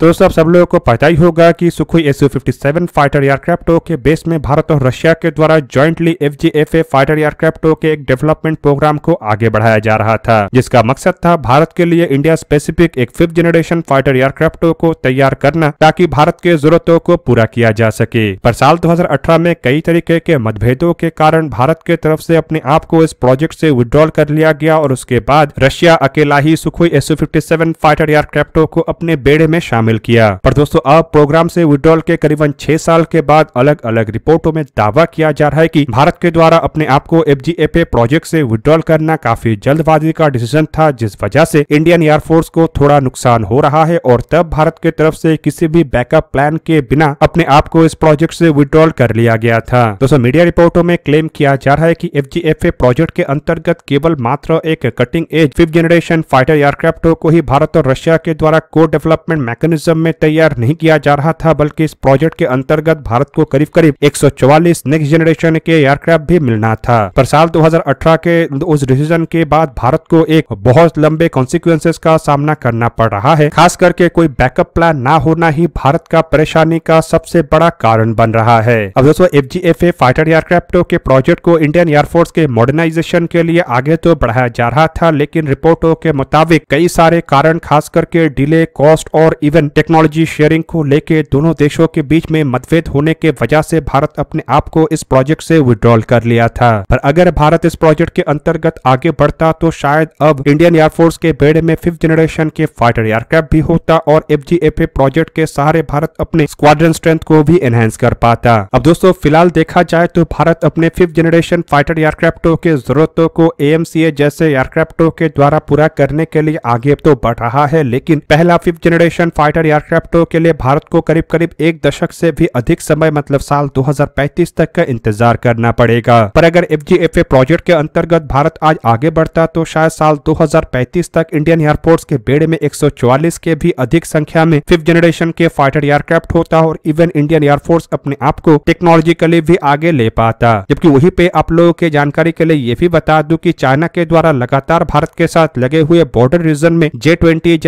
दोस्तों आप सब लोगों को पता ही होगा कि Sukhoi S fifty seven fighter एयरक्राफ्टो के बेस में भारत और रशिया के द्वारा jointly F G F A fighter एयरक्राफ्टो के एक डेवलपमेंट प्रोग्राम को आगे बढ़ाया जा रहा था जिसका मकसद था भारत के लिए इंडिया स्पेसिफिक एक फिफ्थ जनरेशन फाइटर एयरक्राफ्टो को तैयार करना ताकि भारत के जरूरतों को पूरा किया जा सके पर साल दो में कई तरीके के मतभेदों के कारण भारत के तरफ ऐसी अपने आप को इस प्रोजेक्ट ऐसी विद्रॉल कर लिया गया और उसके बाद रशिया अकेला ही Sukhoi S fifty seven fighter एयरक्राफ्टो को अपने बेड़े में शामिल शामिल किया पर दोस्तों अब प्रोग्राम से विड्रॉल के करीबन छह साल के बाद अलग अलग रिपोर्टों में दावा किया जा रहा है की भारत के द्वारा अपने आप को एफ प्रोजेक्ट से विड्रॉल करना काफी जल्दबाजी का डिसीजन था जिस वजह से इंडियन एयरफोर्स को थोड़ा नुकसान हो रहा है और तब भारत के तरफ से किसी भी बैकअप प्लान के बिना अपने आप को इस प्रोजेक्ट से विड्रॉल कर लिया गया था दोस्तों मीडिया रिपोर्टों में क्लेम किया जा रहा है कि एफ प्रोजेक्ट के अंतर्गत केवल मात्र एक cutting edge fifth generation fighter एयरक्राफ्टों को ही भारत और रशिया के द्वारा को डेवलपमेंट मैके मेकनिज्म में तैयार नहीं किया जा रहा था बल्कि इस प्रोजेक्ट के अंतर्गत भारत को करीब करीब 144 नेक्स्ट जनरेशन के एयरक्राफ्ट भी मिलना था पर साल 2018 के उस डिसीजन के बाद भारत को एक बहुत लंबे कॉन्सिक्वेंसेस का सामना करना पड़ रहा है खास करके कोई बैकअप प्लान न होना ही भारत का परेशानी का सबसे बड़ा कारण बन रहा है अब दोस्तों F G F A fighter aircraft के प्रोजेक्ट को इंडियन एयरफोर्स के मॉडर्नाइजेशन के लिए आगे तो बढ़ाया जा रहा था लेकिन रिपोर्टों के मुताबिक कई सारे कारण खास करके डिले कॉस्ट और इवन टेक्नोलॉजी शेयरिंग को लेकर दोनों देशों के बीच में मतभेद होने के वजह से भारत अपने आप को इस प्रोजेक्ट से विड्रॉल कर लिया था पर अगर भारत इस प्रोजेक्ट के अंतर्गत आगे बढ़ता तो शायद अब इंडियन एयरफोर्स के बेड़े में फिफ्थ जनरेशन के फाइटर एयरक्राफ्ट भी होता और एफ प्रोजेक्ट के सहारे भारत अपने स्क्वाड्रन स्ट्रेंथ को भी एनहेंस कर पाता अब दोस्तों फिलहाल देखा जाए तो भारत अपने फिफ्थ जनरेशन फाइटर एयरक्राफ्टों के जरूरतों को ए जैसे एयरक्राफ्टों के द्वारा पूरा करने के लिए आगे तो बढ़ रहा है लेकिन पहला फिफ्थ जनरेशन फाइटर फाइटर एयरक्राफ्टों के लिए भारत को करीब करीब एक दशक से भी अधिक समय मतलब साल 2035 तक का इंतजार करना पड़ेगा पर अगर एफ प्रोजेक्ट के अंतर्गत भारत आज आगे बढ़ता तो शायद साल 2035 तक इंडियन एयरफोर्स के बेड़े में 144 के भी अधिक संख्या में फिफ्थ जनरेशन के फाइटर एयरक्राफ्ट होता और इवन इंडियन एयरफोर्स अपने आप को टेक्नोलॉजिकली भी आगे ले पाता जबकि वही पे आप लोगों के जानकारी के लिए ये भी बता दू की चाइना के द्वारा लगातार भारत के साथ लगे हुए बॉर्डर रीजन में जे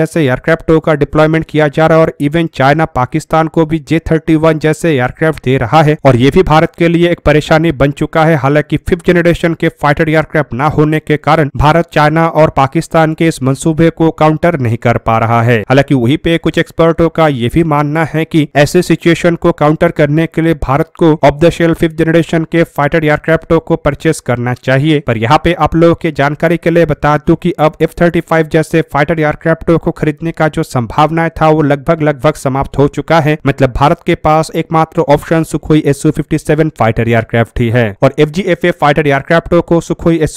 जैसे एयरक्राफ्टों का डिप्लॉयमेंट किया जा रहा है और इवन चाइना पाकिस्तान को भी जे थर्टी वन जैसे एयरक्राफ्ट दे रहा है और ये भी भारत के लिए एक परेशानी बन चुका है हालांकि फिफ्थ जनरेशन के फाइटर एयरक्राफ्ट न होने के कारण भारत चाइना और पाकिस्तान के इस मनसूबे को काउंटर नहीं कर पा रहा है हालांकि वही पे कुछ एक्सपर्टों का ये भी मानना है की ऐसे सिचुएशन को काउंटर करने के लिए भारत को off the shelf fifth generation के फाइटर एयरक्राफ्टो को परचेस करना चाहिए पर यहाँ पे आप लोगों के जानकारी के लिए बता दू की अब एफ जैसे फाइटर एयरक्राफ्टो को खरीदने का जो संभावना था वो वो लगभग लगभग समाप्त हो चुका है मतलब भारत के पास एकमात्र option Sukhoi S fighter aircraft ही है और एफ फाइटर एयरक्राफ्टो को सुखोई एस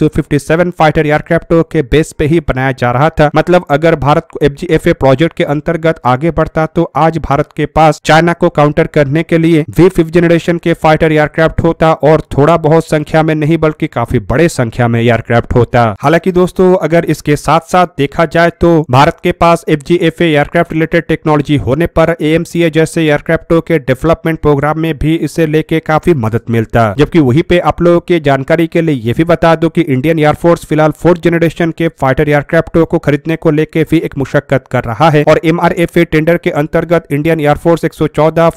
फाइटर एयरक्राफ्टो के बेस पे ही बनाया जा रहा था मतलब अगर भारत को एफ प्रोजेक्ट के अंतर्गत आगे बढ़ता तो आज भारत के पास चाइना को काउंटर करने के लिए वी फिफ्थ जनरेशन के फाइटर एयरक्राफ्ट होता और थोड़ा बहुत संख्या में नहीं बल्कि काफी बड़े संख्या में एयरक्राफ्ट होता हालांकि दोस्तों अगर इसके साथ साथ देखा जाए तो भारत के पास F G F aircraft related technology होने पर ए जैसे एयरक्राफ्टों के डेवलपमेंट प्रोग्राम में भी इसे लेके काफी मदद मिलता जबकि वही पे आप लोगों की जानकारी के लिए ये भी बता दो की इंडियन एयरफोर्स फिलहाल फोर्थ जनरेशन के फाइटर एयरक्राफ्टो को खरीदने को लेकर भी एक मुशक्कत कर रहा है और एम टेंडर के अंतर्गत इंडियन एयरफोर्स एक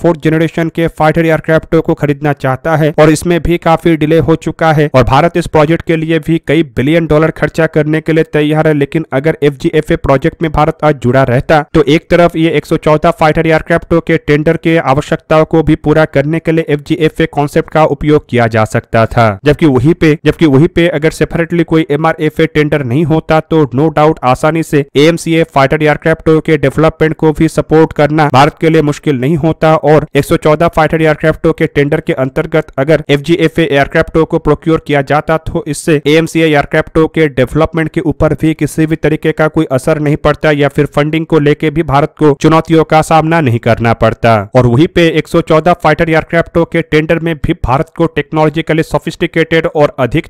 फोर्थ जनरेशन के फाइटर एयरक्राफ्टो को खरीदना चाहता है और इसमें भी काफी डिले हो चुका है और भारत इस प्रोजेक्ट के लिए भी कई बिलियन डॉलर खर्चा करने के लिए तैयार है लेकिन अगर एफ प्रोजेक्ट में भारत आज जुड़ा रहता तो एक तरफ लिए एक फाइटर एयरक्राफ्टों के टेंडर के आवश्यकताओं को भी पूरा करने के लिए एफ कॉन्सेप्ट का उपयोग किया जा सकता था जबकि वही पे जबकि वही पे अगर सेपरेटली कोई एम टेंडर नहीं होता तो नो डाउट आसानी से एम फाइटर एयरक्राफ्टों के डेवलपमेंट को भी सपोर्ट करना भारत के लिए मुश्किल नहीं होता और 114 फाइटर एयरक्राफ्टों के टेंडर के अंतर्गत अगर एफ एयरक्राफ्टों को प्रोक्योर किया जाता तो इससे एम एयरक्राफ्टों के डेवलपमेंट के ऊपर भी किसी भी तरीके का कोई असर नहीं पड़ता या फिर फंडिंग को लेके भी भारत को चुनौतियों का सामना नहीं करना पड़ता और वहीं पे 114 फाइटर एयरक्राफ्टों के टेंडर में भी भारत को टेक्नोलॉजिकली सोफिस्टिकेटेड और अधिक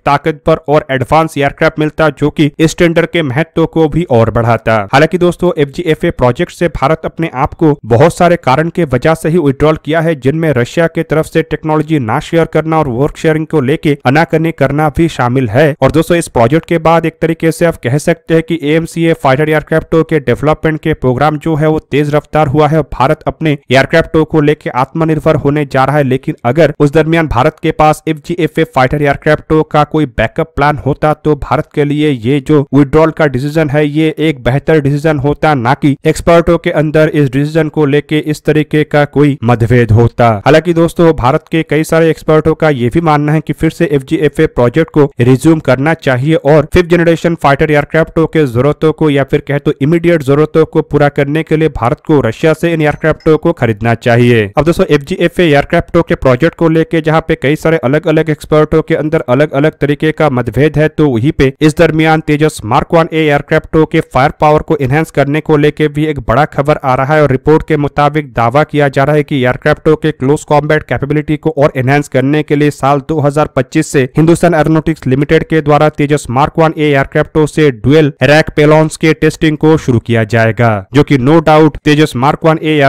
पर और एडवांस एयरक्राफ्ट मिलता जो की इस टेंडर के महत्व को भी और बढ़ाता हालांकि दोस्तों एफ प्रोजेक्ट से भारत अपने आप को बहुत सारे कारण के वजह से ही विड्रॉल किया है जिनमें रशिया के तरफ से टेक्नोलॉजी ना शेयर करना और वर्क शेयरिंग को लेके अनाकने करना भी शामिल है और दोस्तों इस प्रोजेक्ट के बाद एक तरीके से आप कह सकते हैं कि ए फाइटर एयरक्राफ्टों के डेवलपमेंट के प्रोग्राम जो है वो तेज रफ्तार हुआ है और भारत अपने एयरक्राफ्टों को लेकर आत्मनिर्भर होने जा रहा है लेकिन अगर उस दरमियान भारत के पास एफ जी एफ फाइटर एयरक्राफ्टों का कोई बैकअप प्लान होता तो भारत के लिए ये जो विड्रॉल का डिसीजन है ये एक बेहतर डिसीजन होता न की एक्सपर्टों के अंदर इस डिसीजन को लेके इस तरीके का कोई मतभेद होता हालांकि दोस्तों भारत के कई सारे एक्सपर्टों का ये भी मानना है की फिर से F G F A project को रिज्यूम करना चाहिए और फिफ्थ जनरेशन फाइटर एयरक्राफ्टों के जरूरतों को या फिर कहे तो इमीडिएट जरूरतों को पूरा करने के लिए भारत को रशिया से इन एयरक्राफ्टों को खरीदना चाहिए अब दोस्तों एफ जी एफ एयरक्राफ्टो के प्रोजेक्ट को लेकर जहाँ पे कई सारे अलग अलग एक्सपर्टो के अंदर अलग अलग तरीके का मतभेद है तो वही पे इस दरमियान तेजस मार्क वन ए एयरक्राफ्टों के फायर पावर को एनहेंस करने को लेकर भी एक बड़ा खबर आ रहा है और रिपोर्ट के मुताबिक दावा किया जा रहा है की एयरक्राफ्टो के क्लोज कॉम्बैट कैपेबिलिटी को और एनहेंस करने के लिए साल दो से हिंदुस्तान एरोनोटिक्स लिमिटेड के द्वारा तेजस मार्क वन ए एयरक्राफ्टों से डुएल रैक पेलॉन्स के टेस्टिंग को शुरू किया जाएगा जो की no doubt Tejas mark one A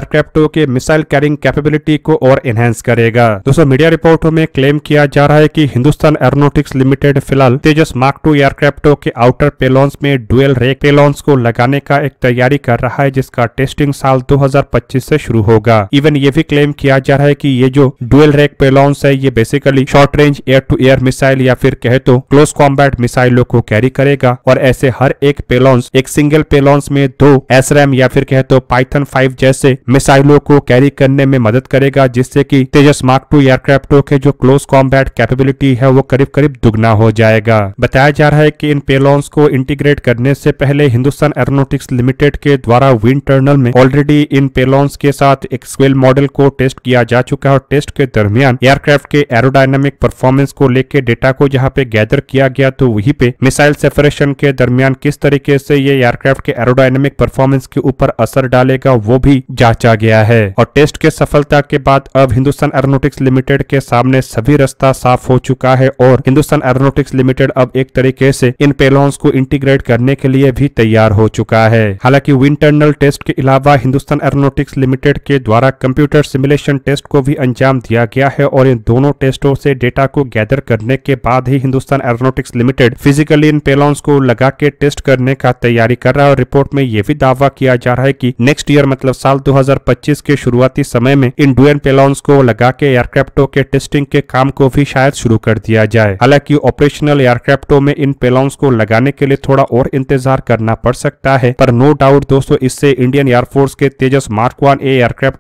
के मिसाइल कैरिंग कैपेबिलिटी को और एनहेंस करेगा दोस्तों मीडिया रिपोर्टों में क्लेम किया जा रहा है की हिंदुस्तान एरोनोटिक्स लिमिटेड फिलहाल तेजस मार्क टू एयरक्राफ्टो के आउटर पेलॉन्स में डुएल रेक पेलॉन्स को लगाने का एक तैयारी कर रहा है जिसका टेस्टिंग साल 2025 से शुरू होगा इवन ये भी क्लेम किया जा रहा है कि ये जो डुएल रेक पेलॉन्स है ये basically short range air to air missile या फिर कहे तो क्लोज कॉम्बैट मिसाइलों को कैरी करेगा और ऐसे हर एक पेलॉन्स एक सिंगल पेलॉन्स में दो एस या फिर कहे तो पाइथन 5 जैसे मिसाइलों को कैरी करने में मदद करेगा जिससे कि तेजस मार्क टू एयरक्राफ्टों के जो क्लोज कॉम्बैट कैपेबिलिटी है वो करीब करीब दुगना हो जाएगा बताया जा रहा है कि इन पेलॉन्स को इंटीग्रेट करने से पहले हिंदुस्तान एरोनोटिक्स लिमिटेड के द्वारा विंड टर्नल में ऑलरेडी इन पेलॉन्स के साथ एक स्वेल मॉडल को टेस्ट किया जा चुका है और टेस्ट के दरमियान एयरक्राफ्ट के एरोडायनामिक परफॉर्मेंस को लेकर डेटा को जहाँ पे गैदर किया गया तो वही पे मिसाइल सेपरेशन के दरमियान किस तरीके से ये एयरक्राफ्ट के एरोडायनामिक परफॉर्मेंस के ऊपर असर डालेगा वो भी जांचा गया है और टेस्ट के सफलता के बाद अब हिंदुस्तान एरोनोटिक्स लिमिटेड के सामने सभी रास्ता साफ हो चुका है और हिंदुस्तान एरोनोटिक्स लिमिटेड अब एक तरीके से इन पेलोन्स को इंटीग्रेट करने के लिए भी तैयार हो चुका है हालांकि विंटरनल टेस्ट के अलावा हिंदुस्तान एरोनोटिक्स लिमिटेड के द्वारा कंप्यूटर सिमुलेशन टेस्ट को भी अंजाम दिया गया है और इन दोनों टेस्टों से डेटा को गैदर करने के बाद ही हिंदुस्तान एरोनोटिक्स लिमिटेड फिजिकली इन पेलोन्स को लगा के टेस्ट करने का तैयारी कर रहा है और रिपोर्ट में यह भी दावा किया जा रहा है की नेक्स्ट ईयर मतलब साल 2025 के शुरुआती समय में इन डुएन पेलॉन्स को लगा के एयरक्राफ्टों के टेस्टिंग के काम को भी शायद शुरू कर दिया जाए हालांकि ऑपरेशनल एयरक्राफ्टों में इन पेलॉन्स को लगाने के लिए थोड़ा और इंतजार करना पड़ सकता है पर नो डाउट दोस्तों इससे इंडियन एयरफोर्स के तेजस मार्क वन एयरक्राफ्टो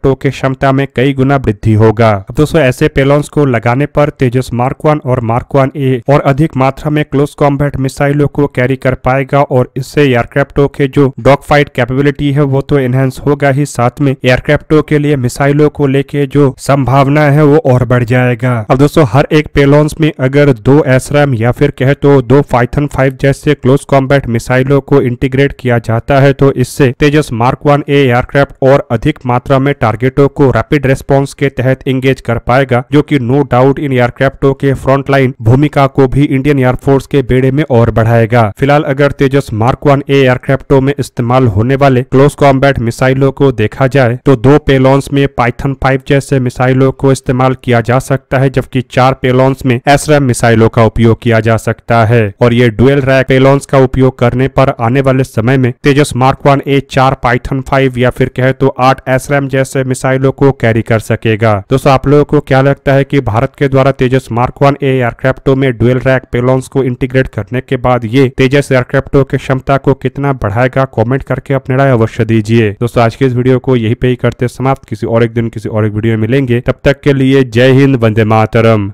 एयरक्राफ्टों क्षमता में कई गुना वृद्धि होगा अब दोस्तों ऐसे पेलॉन्स को लगाने पर तेजस मार्क वन और मार्क वन ए और अधिक मात्रा में क्लोज कॉम्बैट मिसाइलों को कैरी कर पाएगा और इससे एयरक्राफ्टों के जो डॉग फाइट कैपेबिलिटी है वो तो इन्हें एनहेंस होगा ही साथ में एयरक्राफ्टों के लिए मिसाइलों को लेके जो संभावना है वो और बढ़ जाएगा अब दोस्तों हर एक पेलोन्स में अगर दो एसराम या फिर कहे तो दो फाइथन फाइव जैसे क्लोज कॉम्बैट मिसाइलों को इंटीग्रेट किया जाता है तो इससे तेजस मार्क वन एयरक्राफ्ट और अधिक मात्रा में टारगेटों को रैपिड रेस्पॉन्स के तहत एंगेज कर पाएगा जो की नो डाउट इन एयरक्राफ्टों के लाइन भूमिका को भी इंडियन एयरफोर्स के बेड़े में और बढ़ाएगा फिलहाल अगर तेजस मार्क वन एयरक्राफ्टों में इस्तेमाल होने वाले क्लोज कॉम्बैट मिसाइलों को देखा जाए तो दो पेलॉन्स में पाइथन फाइव जैसे मिसाइलों को इस्तेमाल किया जा सकता है जबकि चार पेलॉन्स में एसरम मिसाइलों का उपयोग किया जा सकता है और ये डुएल रैक पेलॉन्स का उपयोग करने पर आने वाले समय में तेजस मार्क वन ए चार पाइथन फाइव या फिर कहे तो आठ एसरम जैसे मिसाइलों को कैरी कर सकेगा दोस्तों आप लोगों को क्या लगता है की भारत के द्वारा तेजस मार्क वन ए एयरक्राफ्टो में डुएल रैक पेलॉन्स को इंटीग्रेट करने के बाद ये तेजस एयरक्राफ्टो की क्षमता को कितना बढ़ाएगा कमेंट करके अपने राय अवश्य दीजिए दोस्तों आज के इस वीडियो को यही पे ही करते समाप्त किसी और एक दिन किसी और एक वीडियो में मिलेंगे तब तक के लिए जय हिंद वंदे मातरम